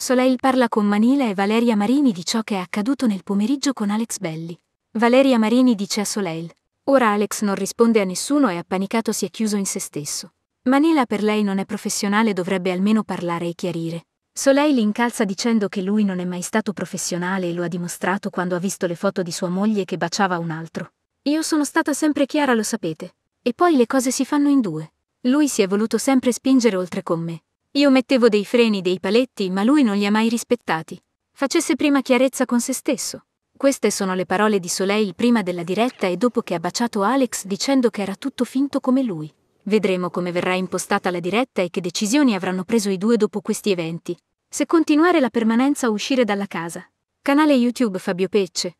Soleil parla con Manila e Valeria Marini di ciò che è accaduto nel pomeriggio con Alex Belli. Valeria Marini dice a Soleil. Ora Alex non risponde a nessuno e appanicato si è chiuso in se stesso. Manila per lei non è professionale dovrebbe almeno parlare e chiarire. Soleil incalza dicendo che lui non è mai stato professionale e lo ha dimostrato quando ha visto le foto di sua moglie che baciava un altro. Io sono stata sempre chiara, lo sapete. E poi le cose si fanno in due. Lui si è voluto sempre spingere oltre con me. Io mettevo dei freni, dei paletti, ma lui non li ha mai rispettati. Facesse prima chiarezza con se stesso. Queste sono le parole di Soleil prima della diretta e dopo che ha baciato Alex dicendo che era tutto finto come lui. Vedremo come verrà impostata la diretta e che decisioni avranno preso i due dopo questi eventi. Se continuare la permanenza o uscire dalla casa. Canale YouTube Fabio Pecce.